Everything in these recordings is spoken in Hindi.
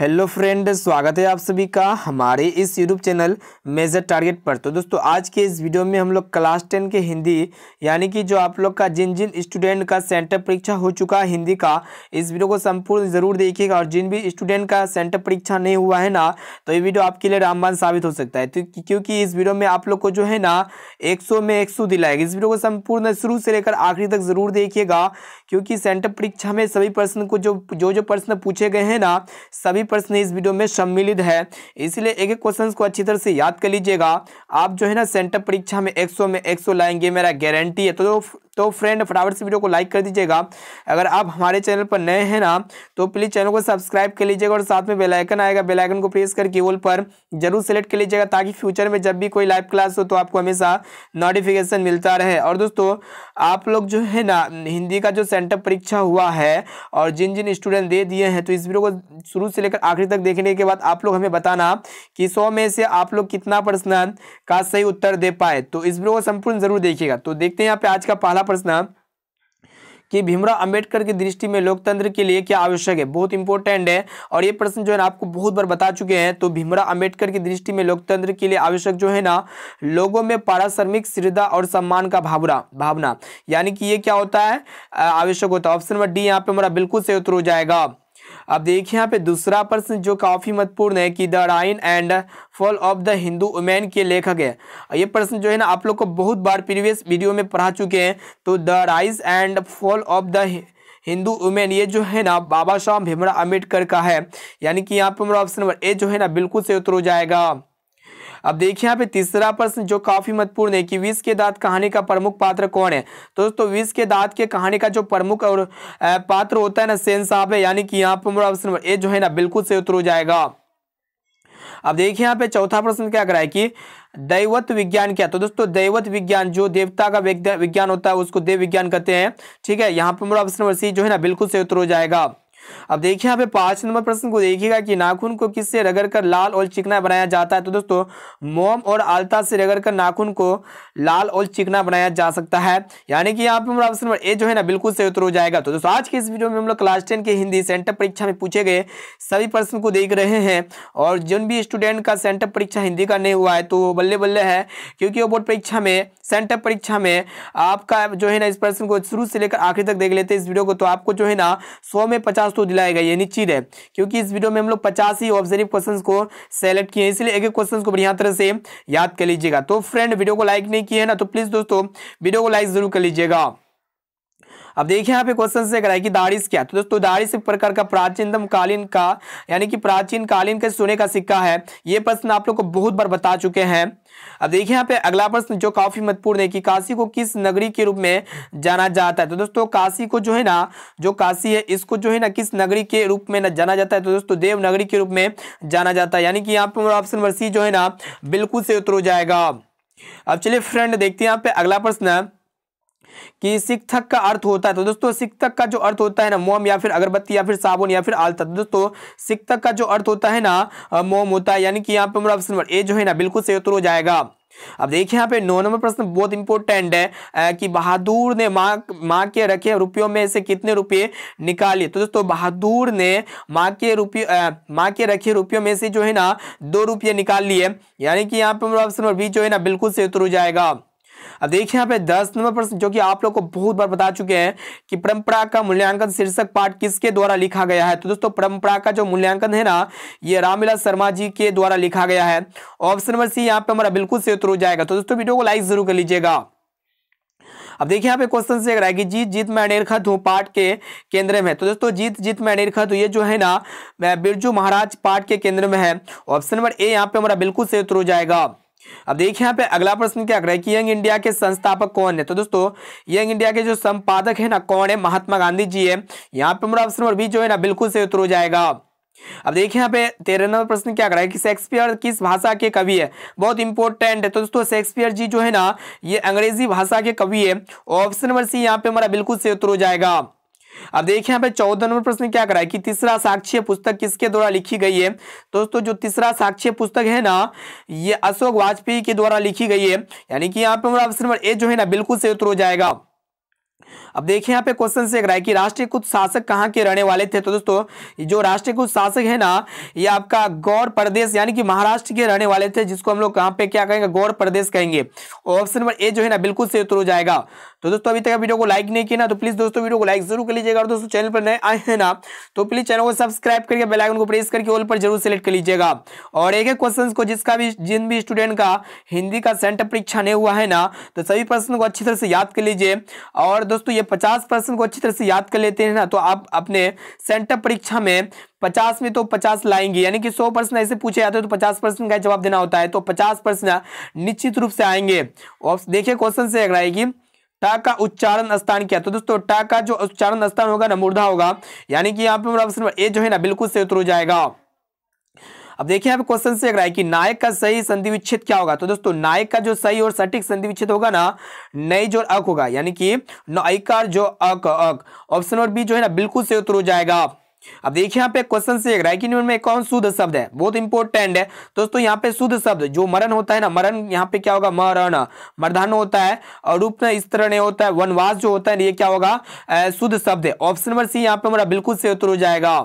हेलो फ्रेंड स्वागत है आप सभी का हमारे इस यूट्यूब चैनल मेजर टारगेट पर तो दोस्तों आज के इस वीडियो में हम लोग क्लास टेन के हिंदी यानी कि जो आप लोग का जिन जिन स्टूडेंट का सेंटर परीक्षा हो चुका है हिंदी का इस वीडियो को संपूर्ण जरूर देखिएगा और जिन भी स्टूडेंट का सेंटर परीक्षा नहीं हुआ है ना तो ये वीडियो आपके लिए रामबान साबित हो सकता है तो क्योंकि इस वीडियो में आप लोग को जो है ना एक में एक दिलाएगा इस वीडियो को संपूर्ण शुरू से लेकर आखिरी तक जरूर देखिएगा क्योंकि सेंटर परीक्षा में सभी प्रश्न को जो जो जो प्रश्न पूछे गए हैं ना सभी प्रश्न इस वीडियो में सम्मिलित है इसलिए एक एक क्वेश्चन को अच्छी तरह से याद कर लीजिएगा आप जो है ना सेंटर परीक्षा में 100 में 100 लाएंगे मेरा गारंटी है तो तो फ्रेंड फटाफट से वीडियो को लाइक कर दीजिएगा अगर आप हमारे चैनल पर नए हैं ना तो प्लीज़ चैनल को सब्सक्राइब कर लीजिएगा और साथ में बेलाइकन आएगा बेलाइकन को प्रेस करके वोल पर जरूर सेलेक्ट कर लीजिएगा ताकि फ्यूचर में जब भी कोई लाइव क्लास हो तो आपको हमेशा नोटिफिकेशन मिलता रहे और दोस्तों आप लोग जो है ना हिंदी का जो सेंटर परीक्षा हुआ है और जिन जिन स्टूडेंट दे दिए हैं तो इस वीडियो को शुरू से लेकर आखिरी तक देखने के बाद आप लोग हमें बताना कि सौ में से आप लोग कितना प्रश्न का सही उत्तर दे पाए तो इस वीडियो को संपूर्ण जरूर देखिएगा तो देखते हैं यहाँ पे आज का पहला प्रश्न कि भीमराव अंबेडकर की दृष्टि में लोकतंत्र के लिए क्या आवश्यक है बहुत इंपॉर्टेंट है और ये प्रश्न जो है आपको बहुत बार बता चुके हैं तो भीमराव अंबेडकर की दृष्टि में लोकतंत्र के लिए आवश्यक जो है ना लोगों में पारिश्रमिक श्रद्धा और सम्मान का भावना भावना यानी कि ये क्या होता है आवश्यक होता है ऑप्शन नंबर डी यहाँ पे हमारा बिल्कुल सही उत्तर हो जाएगा अब देखिए यहाँ पे दूसरा प्रश्न जो काफ़ी महत्वपूर्ण है कि the rise and fall of the Hindu women के लेखक है ये प्रश्न जो है ना आप लोग को बहुत बार प्रीवियस वीडियो में पढ़ा चुके हैं तो the rise and fall of the Hindu women ये जो है ना बाबा साहब भीमराव अम्बेडकर का है यानी कि यहाँ पर मेरा ऑप्शन नंबर ए जो है ना बिल्कुल से उतर हो जाएगा अब देखिए यहाँ पे तीसरा प्रश्न जो काफी महत्वपूर्ण है कि विष के दांत कहानी का प्रमुख पात्र कौन है तो दोस्तों तो विष के दांत के कहानी का जो प्रमुख और पात्र होता है ना सेन साहब है यानी कि यहाँ पर ऑप्शन ए जो है ना बिल्कुल से उत्तर हो जाएगा अब देखिए यहाँ पे चौथा प्रश्न क्या कराए कि दैवत विज्ञान क्या तो दोस्तों दैवत विज्ञान जो देवता का विज्ञान होता है उसको देव विज्ञान कहते हैं ठीक है यहाँ पर ऑप्शन नंबर सी जो है ना बिल्कुल से उत्तर हो जाएगा अब देखिए यहाँ पे पांच नंबर प्रश्न को देखिएगा कि नाखून को किससे रगड़कर लाल और चिकना बनाया जाता है तो दोस्तों मोम और आलता से रगड़कर नाखून को लाल और चिकना बनाया जा सकता है यानी कि यहाँ पे हमारा ऑप्शन नंबर ए जो है ना बिल्कुल सही उत्तर हो जाएगा तो दोस्तों आज के इस वीडियो में हम लोग क्लास टेन के हिंदी सेंटर परीक्षा में पूछे गए सभी प्रश्न को देख रहे हैं और जिन भी स्टूडेंट का सेंटर परीक्षा हिंदी का नहीं हुआ है तो वो बल्ले बल्ले है क्योंकि वो बोर्ड परीक्षा में सेंटर परीक्षा में आपका जो है ना इस प्रश्न को शुरू से लेकर आखिर तक देख लेते हैं इस वीडियो को तो आपको जो है ना सौ में पचास पचास तो दिलाएगा ये निश्चित है क्योंकि इस वीडियो में हम लोग पचास ही ऑब्जर्व क्वेश्चन को सेलेक्ट किए इसलिए एक एक क्वेश्चन को बढ़िया तरह से याद कर लीजिएगा तो फ्रेंड वीडियो को लाइक नहीं किया है ना तो प्लीज़ दोस्तों वीडियो को लाइक जरूर कर लीजिएगा अब देखिए यहाँ पे क्वेश्चन से कराए कि दाड़िस क्या तो दोस्तों दाड़िस एक प्रकार का प्राचीनतम कालीन का यानी कि प्राचीन कालीन का सोने का सिक्का है ये प्रश्न आप लोग को बहुत बार बता चुके हैं अब देखिए यहाँ पे अगला प्रश्न जो काफी महत्वपूर्ण है कि काशी को किस नगरी के रूप में जाना जाता है तो दोस्तों काशी को जो है ना जो काशी है इसको जो है ना किस नगरी के रूप में जाना जाता है तो दोस्तों देव नगरी के रूप में जाना जाता है यानी कि यहाँ पे ऑप्शन नंबर सी जो है ना बिल्कुल से उतर जाएगा अब चलिए फ्रेंड देखते हैं यहाँ पे अगला प्रश्न कि शिक्षक का अर्थ होता है तो दोस्तों शिक्षक का जो अर्थ होता है ना मोम या फिर अगरबत्ती या फिर साबुन या फिर आलता तो दोस्तों शिक्षक का जो अर्थ होता है ना मोम होता है यानी कि यहाँ पे ऑप्शन नंबर ए जो है ना बिल्कुल सही उत्तर हो जाएगा अब देखिए यहाँ पे नौ नंबर प्रश्न बहुत इंपॉर्टेंट है कि बहादुर ने माँ माँ के रखे रुपयों में से कितने रुपये निकाले तो दोस्तों बहादुर ने माँ के रुपये माँ के रखे रुपयों में से जो है ना दो रुपये निकाल लिए यानी कि यहाँ पे ऑप्शन नंबर बी जो है ना बिल्कुल से उतर जाएगा अब देखिए यहाँ पे दस नंबर प्रश्न जो कि आप लोग को बहुत बार बता चुके हैं कि परंपरा का मूल्यांकन शीर्षक पाठ किसके द्वारा लिखा गया है तो दोस्तों परंपरा का जो मूल्यांकन है ना ये रामविलास शर्मा जी के द्वारा लिखा गया है ऑप्शन नंबर सी यहाँ पे हमारा बिल्कुल से उतर जाएगा तो दोस्तों वीडियो को लाइक जरूर कर लीजिएगा अब देखिए यहाँ पे क्वेश्चन से है कि जीत जीत मैं अनिर्खत हूँ पाठ के केंद्र में तो दोस्तों जीत जीत मैं अनिर्खत हूँ ये जो है ना बिरजू महाराज पाठ के केंद्र में है ऑप्शन नंबर ए यहाँ पे हमारा बिल्कुल से हो जाएगा अब देखिए यहाँ पे अगला प्रश्न क्या कर है कि यंग इंडिया के संस्थापक कौन है तो दोस्तों यंग इंडिया के जो संपादक है ना कौन है महात्मा गांधी जी है यहाँ पे मेरा ऑप्शन नंबर बी जो है ना बिल्कुल से उत्तर हो जाएगा अब देखिए यहाँ पे तेरह नंबर प्रश्न क्या कर रहा है कि शेक्सपियर किस भाषा के कवि है बहुत इंपॉर्टेंट है तो दोस्तों शेक्सपियर जी जो है ना ये अंग्रेजी भाषा के कवि है ऑप्शन नंबर सी यहाँ पे हमारा बिल्कुल से उत्तर हो जाएगा अब देखिए यहाँ पे चौदह नंबर प्रश्न क्या करा है कि तीसरा साक्ष्य पुस्तक किसके द्वारा लिखी गई है दोस्तों जो तीसरा साक्ष्य पुस्तक है ना ये अशोक वाजपेयी के द्वारा लिखी गई है यानी कि यहाँ पे हमारा ऑप्शन नंबर ए जो है ना बिल्कुल से उत्तर हो जाएगा अब देखिए यहाँ पे क्वेश्चन से रहा है कि राष्ट्रीय कुछ शासक कहाँ के रहने वाले थे तो दोस्तों जो राष्ट्रीय कुछ शासक है ना ये आपका गौर प्रदेश यानी कि महाराष्ट्र के रहने वाले थे जिसको हम लोग कहाँ पे क्या कहेंगे गौर प्रदेश कहेंगे ऑप्शन नंबर ए जो है ना बिल्कुल सही उत्तर हो जाएगा तो दोस्तों अभी तक वीडियो को लाइक नहीं किया ना तो प्लीज दोस्तों वीडियो को लाइक जरूर कर लीजिएगा और दोस्तों चैनल पर नए आए हैं ना तो प्लीज चैनल को सब्सक्राइब करके बेलाइकन को प्रेस करके ऑल पर जरूर सेलेक्ट कर लीजिएगा और एक एक क्वेश्चन को जिसका भी जिन भी स्टूडेंट का हिंदी का सेंटर परीक्षा नहीं हुआ है ना तो सभी प्रश्न को अच्छी तरह से याद कर लीजिए और दोस्तों ये पचास प्रश्न को अच्छी तरह से याद कर लेते हैं ना तो आप अपने सेंटर परीक्षा में पचास में तो पचास लाएंगे यानी कि सौ प्रश्न ऐसे पूछे जाते हैं तो पचास प्रश्न का जवाब देना होता है तो पचास प्रश्न निश्चित रूप से आएंगे और देखिए क्वेश्चन से है कि टा का उच्चारण स्थान क्या तो दोस्तों टा का जो उच्चारण स्थान होगा ना मुर्धा होगा यानी कि यहाँ पे ऑप्शन नंबर ए जो है ना बिल्कुल से उत्तर हो जाएगा अब देखिए यहाँ पे क्वेश्चन से रहा है कि नायक का सही संधि विच्छेद क्या होगा तो दोस्तों नायक का जो सही और सटीक संधि विच्छेद होगा ना नई जो अक होगा यानी कि नायिकार जो अक अक ऑप्शन और बी जो है ना बिल्कुल से उत्तर हो जाएगा अब देखिए यहाँ पे क्वेश्चन से राइकिन में कौन शुद्ध शब्द है बहुत इंपॉर्टेंट है दोस्तों यहाँ पे शुद्ध शब्द जो मरण होता है ना मरण यहाँ पे क्या होगा मरण मर्धान होता है और रूप इस तरह होता है वनवास जो होता है ये क्या होगा शुद्ध शब्द है ऑप्शन नंबर सी यहाँ पे हमारा बिल्कुल से उत्तर हो जाएगा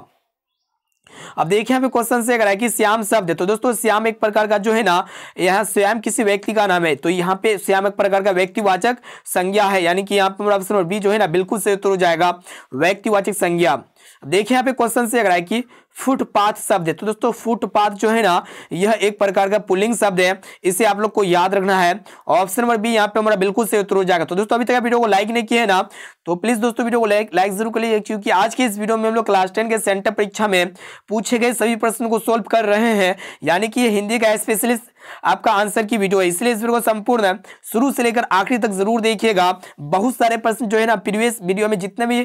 अब देखिए यहाँ पे क्वेश्चन से अगर है कि श्याम शब्द है तो दोस्तों श्याम एक प्रकार का जो है ना यहाँ स्वयं किसी व्यक्ति का नाम है तो यहाँ पे श्याम एक प्रकार का व्यक्तिवाचक संज्ञा है यानी कि यहाँ पे ऑप्शन नंबर बी जो है ना बिल्कुल से उत्तर हो जाएगा व्यक्तिवाचक संज्ञा देखिए यहाँ पे क्वेश्चन से अगर आए कि फुटपाथ शब्द है तो दोस्तों फुटपाथ जो है ना यह एक प्रकार का पुलिंग शब्द है इसे आप लोग को याद रखना है ऑप्शन नंबर बी यहाँ पे हमारा बिल्कुल से उत्तर हो जाएगा तो दोस्तों अभी तक वीडियो को लाइक नहीं किया है ना तो प्लीज दोस्तों वीडियो को लाइक लाइक जरूर करिए क्योंकि आज के इस वीडियो में हम लोग क्लास टेन के सेंटर परीक्षा में पूछे गए सभी प्रश्न को सोल्व कर रहे हैं यानी कि हिंदी का स्पेशलिस्ट आपका आंसर की वीडियो है इसलिए इस वीडियो को संपूर्ण शुरू से लेकर आखिरी तक जरूर देखिएगा बहुत सारे प्रश्न जो है ना प्रीवियस वीडियो में जितने भी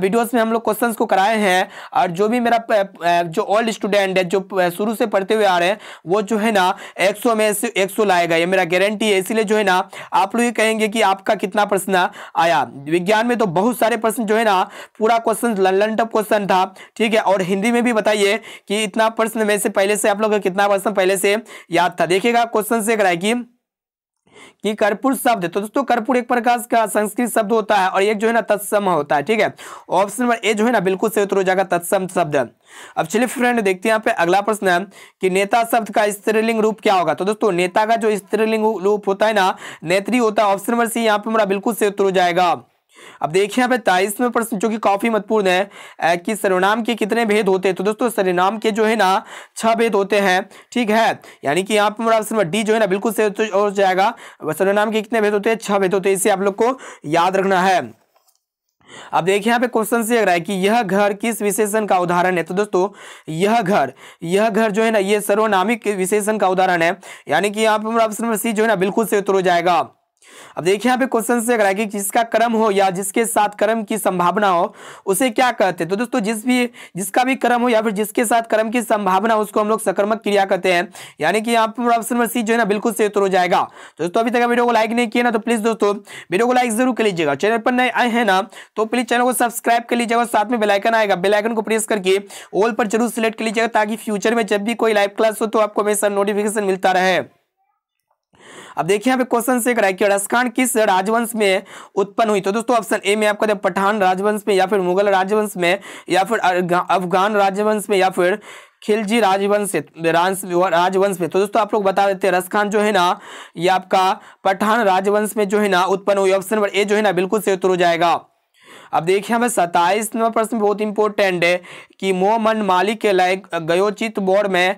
वीडियोस में हम लोग क्वेश्चन को कराए हैं और जो भी मेरा जो ओल्ड स्टूडेंट है जो शुरू से पढ़ते हुए आ रहे हैं वो जो है ना एक में से एक लाएगा ये मेरा गारंटी है इसलिए जो है ना आप लोग ये कहेंगे कि आपका कितना प्रश्न आया विज्ञान में तो बहुत सारे प्रश्न जो है ना पूरा क्वेश्चन लल्लन टप क्वेश्चन था ठीक है और हिंदी में भी बताइए कि इतना प्रश्न में से पहले से आप लोग कितना प्रश्न पहले से याद था देखिएगा क्वेश्चन से कराए कि कि कर्पूर शब्द तो दोस्तों कर्पूर एक प्रकार का संस्कृत शब्द होता है और एक जो है ना तत्सम होता है ठीक है ऑप्शन नंबर ए जो है ना बिल्कुल सही उत्तर हो जाएगा तत्सम शब्द अब चलिए फ्रेंड देखते हैं यहाँ पे अगला प्रश्न है कि नेता शब्द का स्त्रीलिंग रूप क्या होगा तो दोस्तों नेता का जो स्त्रीलिंग रूप होता है ना नेत्री होता है ऑप्शन नंबर सी यहाँ पे हमारा बिल्कुल सही उत्तर हो जाएगा अब देखिए यहाँ पे ताइसवें प्रश्न जो कि काफ़ी महत्वपूर्ण है कि सर्वनाम के कितने भेद होते हैं तो दोस्तों सर्वनाम के जो है ना छह भेद होते हैं ठीक है यानी कि यहाँ पर हमारा ऑप्शन डी जो है ना बिल्कुल से हो तो जाएगा सर्वनाम के कितने भेद होते हैं छह भेद होते हैं इसे आप लोग को याद रखना है अब देखिए यहाँ पे क्वेश्चन से रहा है कि यह घर किस विशेषण का उदाहरण है तो दोस्तों यह घर यह घर जो है ना यह सर्वनामिक विशेषण का उदाहरण है यानी कि यहाँ पर ऑप्शन नंबर सी जो है ना बिल्कुल से उत्तर हो जाएगा अब देखिए यहाँ पे क्वेश्चन से अगर कि जिसका कर्म हो या जिसके साथ कर्म की संभावना हो उसे क्या कहते हैं तो दोस्तों जिस भी जिसका भी कर्म हो या फिर जिसके साथ कर्म की संभावना उसको हम लोग सक्रमक क्रिया कहते हैं यानी कि यहाँ पर ऑप्शन नंबर सी जो है ना बिल्कुल सेतर हो जाएगा तो दोस्तों अभी तक वीडियो को लाइक नहीं किया ना तो प्लीज दोस्तों वीडियो को लाइक जरूर कर लीजिएगा चैनल पर नए आए हैं ना तो प्लीज चैनल को सब्सक्राइब कर लीजिएगा साथ में बेलाइकन आएगा बेलाइकन को प्रेस करके ऑल पर जरूर सिलेक्ट कर लीजिएगा ताकि फ्यूचर में जब भी कोई लाइव क्लास हो तो आपको हमेशा नोटिफिकेशन मिलता रहे अब देखिए यहाँ पे क्वेश्चन से कराए कि रसखान किस राजवंश में उत्पन्न हुई तो दोस्तों ऑप्शन ए में आपका पठान राजवंश में या फिर मुगल राजवंश में या फिर अफगान राजवंश में या फिर खिलजी राजवंश राजवंश में तो दोस्तों आप लोग बता देते हैं रसखान जो है ना ये आपका पठान राजवंश में जो है ना उत्पन्न हुई ऑप्शन नंबर ए जो है ना बिल्कुल से उत्तर हो जाएगा अब देखिए हमें सत्ताईस नंबर प्रश्न बहुत इंपॉर्टेंट है कि मोहम्मद मालिक के लाए गयोचित बोर में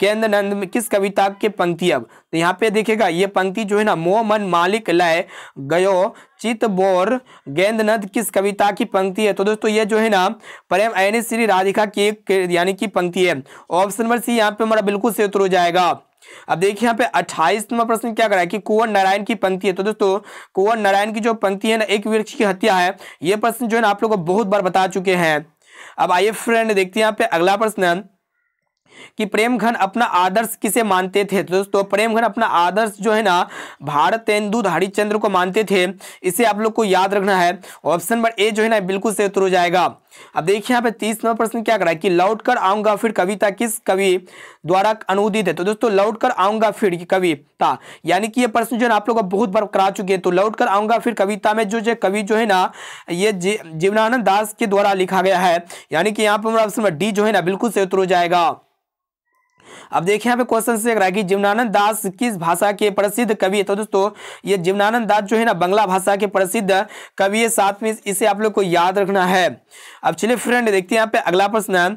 गेंद नंद किस कविता के पंक्ति अब तो यहाँ पे देखिएगा ये पंक्ति जो है ना मोहम्मद मालिक लय गयो चित बोर गेंद नंद किस कविता की पंक्ति है तो दोस्तों ये जो है ना प्रेम एन श्री राधिका की यानी कि पंक्ति है ऑप्शन नंबर सी यहाँ पे हमारा बिल्कुल से उतर हो जाएगा अब देखिए यहाँ पे अट्ठाईसवा प्रश्न क्या है कि कुंवर नारायण की पंक्ति है तो दोस्तों कुंवर नारायण की जो पंक्ति है ना एक वृक्ष की हत्या है ये प्रश्न जो है ना आप लोग को बहुत बार बता चुके हैं अब आइए फ्रेंड देखते हैं यहाँ पे अगला प्रश्न कि प्रेम घन अपना आदर्श किसे मानते थे तो दोस्तों प्रेम घन अपना आदर्श जो है ना भारतेंदु हरिश्चंद्र को मानते थे इसे आप लोग को याद रखना है ऑप्शन नंबर ए जो है ना बिल्कुल से उत्तर हो जाएगा अब देखिए यहाँ पे तीस नंबर प्रश्न क्या करा कि लौट कर आऊंगा फिर कविता किस कवि द्वारा अनुदित है तो दोस्तों लौट कर आऊंगा फिर कविता यानी कि ये प्रश्न जो है आप लोग बहुत बार करा चुके हैं तो लौट कर आऊंगा फिर कविता में जो जो कवि जो है ना ये जीवनानंद दास के द्वारा लिखा गया है यानी कि यहाँ पर ऑप्शन नंबर डी जो है ना बिल्कुल से उत्तर हो जाएगा अब देखिए यहाँ पे क्वेश्चन से रहा है कि जीवनानंद दास किस भाषा के प्रसिद्ध कवि है तो दोस्तों ये जीवनानंद दास जो है ना बंगला भाषा के प्रसिद्ध कवि है साथ में इसे आप लोग को याद रखना है अब चलिए फ्रेंड देखते हैं यहाँ पे अगला प्रश्न है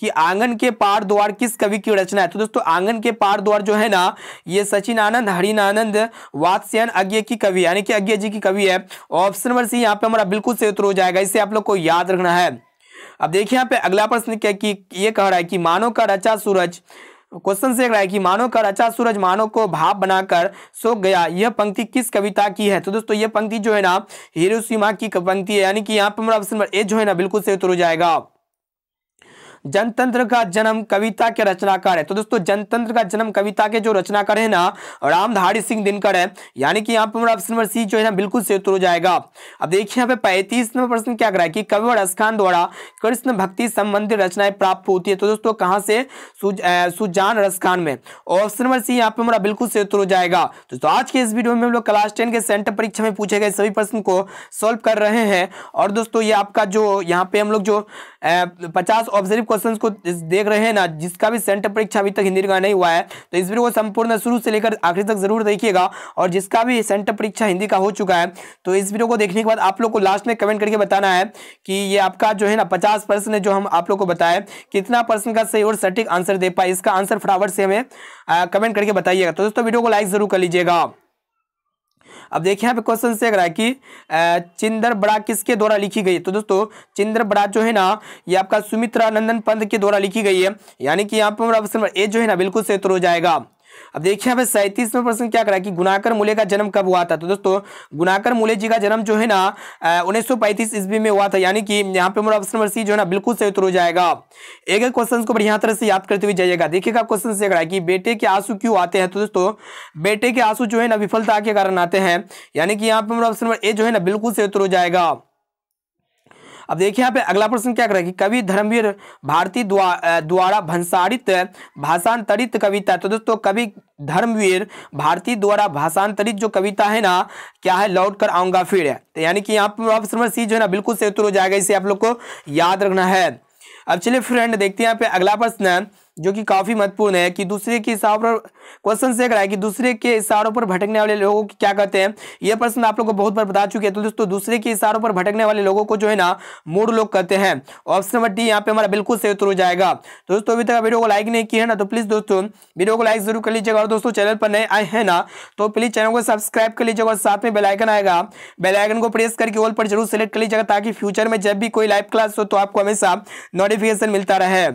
कि आंगन के पार द्वार किस कवि की रचना है तो दोस्तों आंगन के पार द्वार जो है ना ये सचिन आनंद हरिनानंद वात्स्यन अज्ञ की कवि यानी कि अज्ञ जी की कवि है ऑप्शन नंबर सी यहाँ पे हमारा बिल्कुल सही उत्तर हो जाएगा इसे आप लोग को याद रखना है अब देखिए यहाँ पे अगला प्रश्न क्या कि ये कह रहा है कि मानव का रचा सूरज क्वेश्चन से रहा है कि मानव का रचा सूरज मानव को भाव बनाकर सो गया यह पंक्ति किस कविता की है तो दोस्तों यह पंक्ति जो है ना हिरोशिमा की पंक्ति है यानी कि यहाँ पर हमारा ऑप्शन नंबर ए जो है ना बिल्कुल सही उतर हो जाएगा जनतंत्र का जन्म कविता के रचनाकार है तो दोस्तों जनतंत्र का जन्म कविता के जो रचनाकार है ना रामधारी सिंह दिनकर है यानी कि यहाँ पर हमारा ऑप्शन नंबर सी जो है ना बिल्कुल से उत्तर हो जाएगा अब देखिए यहाँ पे पैंतीस नंबर प्रश्न क्या कराया कि कवि और द्वारा कृष्ण भक्ति संबंधी रचनाएं प्राप्त होती है तो दोस्तों कहाँ से सुजान रसखान में ऑप्शन नंबर सी यहाँ पे हमारा बिल्कुल से उत्तर हो जाएगा तो दोस्तों आज के इस वीडियो में हम लोग क्लास टेन के सेंटर परीक्षा में पूछे गए सभी प्रश्न को सॉल्व कर रहे हैं और दोस्तों ये आपका जो यहाँ पे हम लोग जो पचास ऑब्जर्व क्वेश्चन को देख रहे हैं ना जिसका भी सेंटर परीक्षा अभी तक हिंदी का नहीं हुआ है तो इस वीडियो को संपूर्ण शुरू से लेकर आखिर तक जरूर देखिएगा और जिसका भी सेंटर परीक्षा हिंदी का हो चुका है तो इस वीडियो को देखने के बाद आप लोग को लास्ट में कमेंट करके बताना है कि ये आपका जो है ना पचास पर्सन जो हम आप लोग को बताए कितना पर्सन का सही और सटीक आंसर दे पाए इसका आंसर फटाफट से हमें कमेंट करके बताइएगा तो दोस्तों वीडियो को लाइक जरूर कर लीजिएगा अब देखिए यहाँ पे क्वेश्चन से अगर है कि चिंदर बड़ा किसके द्वारा लिखी गई है तो दोस्तों चिंदर बड़ा जो है ना ये आपका सुमित्रा नंदन पंत के द्वारा लिखी गई है यानी कि यहाँ पर ए जो है ना बिल्कुल सेतर हो जाएगा अब देखिए यहाँ पे सैंतीसवें प्रश्न क्या करा कि गुनाकर मूल्य का जन्म कब हुआ था तो दोस्तों गुनाकर मूल्य जी का जन्म जो है ना उन्नीस सौ ईस्वी में हुआ था यानी कि यहाँ पे हमारा ऑप्शन नंबर सी जो है ना बिल्कुल सही उत्तर हो जाएगा एक एक क्वेश्चन को बढ़िया तरह से याद करते हुए जाइएगा देखिएगा क्वेश्चन से करा कि बेटे के आंसू क्यों आते हैं तो दोस्तों बेटे के आंसू जो है ना विफलता के कारण आते हैं यानी कि यहाँ पे हमारा ऑप्शन नंबर ए जो है ना बिल्कुल सही उत्तर हो जाएगा अब देखिए यहाँ पे अगला प्रश्न क्या करेगा कवि धर्मवीर भारती द्वारा भंसारित भाषांतरित कविता तो दोस्तों कवि धर्मवीर भारती द्वारा भाषांतरित जो कविता है ना क्या है लौट कर आऊंगा फिर तो यानी कि यहाँ पर ऑप्शन नंबर सी जो है ना बिल्कुल से उत्तर हो जाएगा इसे आप लोग को याद रखना है अब चलिए फ्रेंड देखते हैं यहाँ पे अगला प्रश्न जो कि काफ़ी महत्वपूर्ण है कि दूसरे के हिसाब पर क्वेश्चन से कराए कि दूसरे के इशारों पर भटकने वाले लोगों को क्या कहते हैं यह प्रश्न आप लोग को बहुत बार बता चुके हैं तो दोस्तों दूसरे के इशारों पर भटकने वाले लोगों को जो है ना मूड लोग कहते हैं ऑप्शन नंबर डी यहाँ पे हमारा बिल्कुल सही उत्तर हो जाएगा दोस्तों अभी तक वीडियो को लाइक नहीं किया है ना तो प्लीज़ दोस्तों वीडियो को लाइक जरूर कर लीजिएगा और दोस्तों चैनल पर नए आए हैं ना तो प्लीज़ चैनल को सब्सक्राइब कर लीजिएगा और साथ में बेलाइकन आएगा बेलाइकन को प्रेस करके ऑल पर जरूर सेलेक्ट कर लीजिएगा ताकि फ्यूचर में जब भी कोई लाइव क्लास हो तो आपको हमेशा नोटिफिकेशन मिलता रहे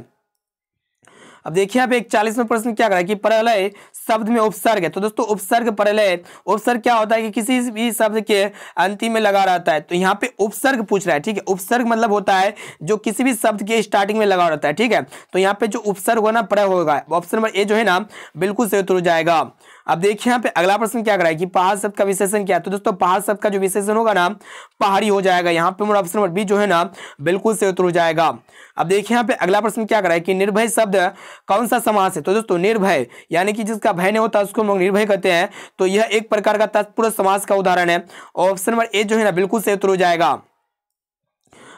अब देखिए यहाँ पे एक चालीसवें प्रश्न क्या करा कि प्रलय शब्द में उपसर्ग है तो दोस्तों उपसर्ग प्रलय उपसर्ग क्या होता है कि किसी भी शब्द के अंतिम में लगा रहता है तो यहाँ पे उपसर्ग पूछ रहा है ठीक है उपसर्ग मतलब होता है जो किसी भी शब्द के स्टार्टिंग में लगा रहता है ठीक है तो यहाँ पे जो उपसर्ग होना प्रय होगा ऑप्शन नंबर ए जो है ना बिल्कुल सही उतर जाएगा अब देखिए यहाँ पे अगला प्रश्न क्या कराए कि पहाड़ शब्द का विशेषण क्या है तो दोस्तों पहाड़ शब्द का जो विशेषण होगा ना पहाड़ी हो जाएगा यहाँ पे हमारा ऑप्शन नंबर बी जो है ना बिल्कुल से उत्तर हो जाएगा अब देखिए यहाँ पे अगला प्रश्न क्या कराए कि निर्भय शब्द कौन सा समास है तो दोस्तों निर्भय यानी कि जिसका भय नहीं होता उसको हम लोग निर्भय कहते हैं तो यह एक प्रकार का तत्पुरुष समास का उदाहरण है ऑप्शन नंबर ए जो है ना बिल्कुल से उत्तर हो जाएगा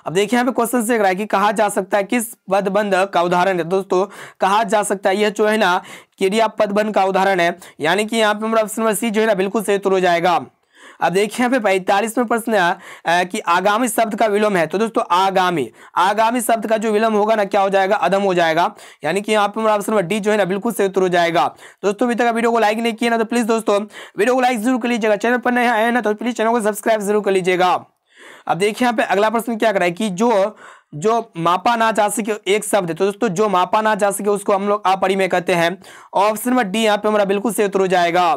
अब देखिए यहाँ पे क्वेश्चन से रहा है कि कहा जा सकता है किस बंद का उदाहरण है दोस्तों कहा जा सकता है यह जो है ना क्रिया पदबंध का उदाहरण है यानी कि यहाँ पे हमारा ऑप्शन नंबर सी जो है ना बिल्कुल सही उत्तर हो जाएगा अब देखिए यहाँ पे पैंतालीसवें प्रश्न है कि आगामी शब्द का विलोम है तो दोस्तों आगामी आगामी शब्द का जो विलम्ब होगा ना क्या हो जाएगा अदम हो जाएगा यानी कि यहाँ पे हमारा ऑप्शन नंबर डी जो है ना बिल्कुल सही उत्तर हो जाएगा दोस्तों अभी तक वीडियो को लाइक नहीं किया ना तो प्लीज दोस्तों वीडियो को लाइक जरूर कर लीजिएगा चैनल पर नया आया ना तो प्लीज चैनल को सब्सक्राइब जरूर कर लीजिएगा अब देखिए यहाँ पे अगला प्रश्न क्या कर है कि जो जो मापा ना जा सके एक शब्द है तो दोस्तों जो मापा ना जा सके उसको हम लोग अपरिमेय कहते हैं ऑप्शन नंबर डी यहाँ पे हमारा बिल्कुल से उत्तर हो जाएगा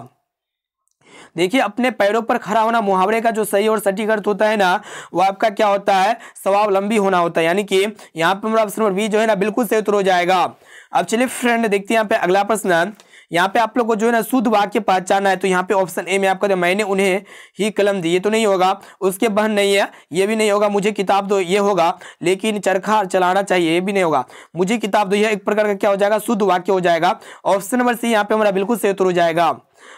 देखिए अपने पैरों पर खड़ा होना मुहावरे का जो सही और सटीक अर्थ होता है ना वो आपका क्या होता है स्वावलंबी होना होता है यानी कि यहाँ पे हमारा ऑप्शन नंबर बी जो है ना बिल्कुल से उत्तर हो जाएगा अब चलिए फ्रेंड देखते हैं यहाँ पे अगला प्रश्न यहाँ पे आप लोग को जो है ना शुद्ध वाक्य पहचाना है तो यहाँ पे ऑप्शन ए में आपका मैंने उन्हें ही कलम दी ये तो नहीं होगा उसके बहन नहीं है ये भी नहीं होगा मुझे किताब दो ये होगा लेकिन चरखा चलाना चाहिए ये भी नहीं होगा मुझे किताब दो यह एक प्रकार का क्या हो जाएगा शुद्ध वाक्य हो जाएगा ऑप्शन नंबर सी यहाँ पे हमारा बिल्कुल सही उत्तर हो जाएगा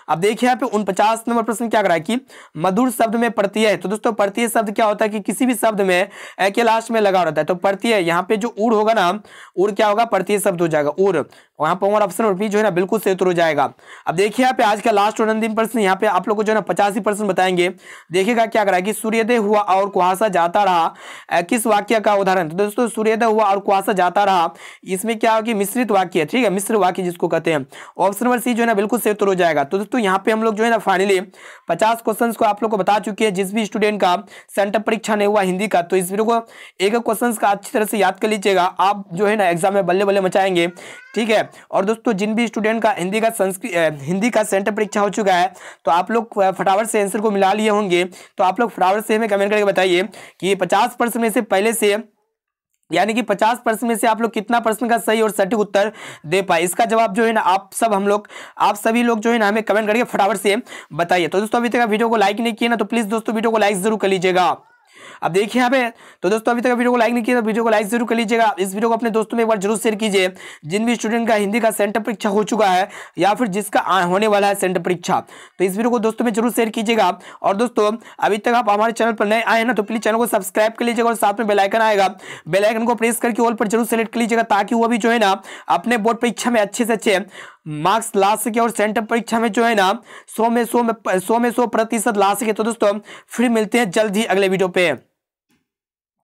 अब देखिए यहाँ पे उन पचास नंबर प्रश्न क्या करा है कि मधुर शब्द में प्रत्यय तो दोस्तों प्रत्यय शब्द क्या होता है कि किसी भी शब्द में ए के लास्ट में लगा रहता है तो प्रत्यय यहाँ पे जो उड़ होगा ना उड़ क्या होगा प्रत्यय शब्द हो जाएगा उड़ वहाँ पर हमारा ऑप्शन बी जो है ना बिल्कुल से हो जाएगा अब देखिए यहाँ पे आज का लास्ट और अंतिम प्रश्न यहाँ पे आप लोग को जो है ना पचासी बताएंगे देखिएगा क्या करा कि सूर्योदय हुआ और कुहासा जाता रहा किस वाक्य का उदाहरण तो दोस्तों सूर्योदय हुआ और कुहासा जाता रहा इसमें क्या होगी मिश्रित वाक्य ठीक है मिश्र वाक्य जिसको कहते हैं ऑप्शन नंबर सी जो है ना बिल्कुल से हो जाएगा तो दोस्तों यहाँ पे हम लोग जो है ना फाइनली पचास क्वेश्चन को आप लोग को बता चुके हैं जिस भी स्टूडेंट का सेंटर परीक्षा नहीं हुआ हिंदी का तो इस वीडियो को एक एक क्वेश्चन का अच्छी तरह से याद कर लीजिएगा आप जो है ना एग्जाम में बल्ले बल्ले मचाएंगे ठीक है और दोस्तों जिन भी स्टूडेंट का हिंदी का संस्कृत हिंदी का सेंटर परीक्षा हो चुका है तो आप लोग फटाफट से आंसर को मिला लिए होंगे तो आप लोग फटाफट से हमें कमेंट करके बताइए कि पचास में से पहले से यानी कि 50 प्रश्न में से आप लोग कितना प्रश्न का सही और सटीक उत्तर दे पाए इसका जवाब जो है ना आप सब हम लोग आप सभी लोग जो है ना हमें कमेंट करके फटाफट से बताइए तो दोस्तों अभी तक वीडियो को लाइक नहीं किया ना तो प्लीज़ दोस्तों वीडियो को लाइक जरूर कर लीजिएगा अब देखिए यहाँ पे तो दोस्तों अभी तक वीडियो को लाइक नहीं किया तो वीडियो को लाइक जरूर कर लीजिएगा इस वीडियो को अपने दोस्तों में एक बार जरूर शेयर कीजिए जिन भी स्टूडेंट का हिंदी का सेंटर परीक्षा हो चुका है या फिर जिसका होने वाला है सेंटर परीक्षा तो इस वीडियो को दोस्तों में जरूर शेयर कीजिएगा और दोस्तों अभी तक आप हमारे चैनल पर नए आए ना तो प्लीज चैनल को सब्सक्राइब कर लीजिएगा और साथ में बेलाइकन आएगा बेलाइकन को प्रेस करके ऑल पर जरूर सेलेक्ट कर लीजिएगा ताकि वो भी जो है ना अपने बोर्ड परीक्षा में अच्छे से अच्छे मार्क्स ला सके और सेंटर परीक्षा में जो है ना सौ में सौ में सौ में सौ प्रतिशत ला सके तो दोस्तों फिर मिलते हैं जल्द ही अगले वीडियो पे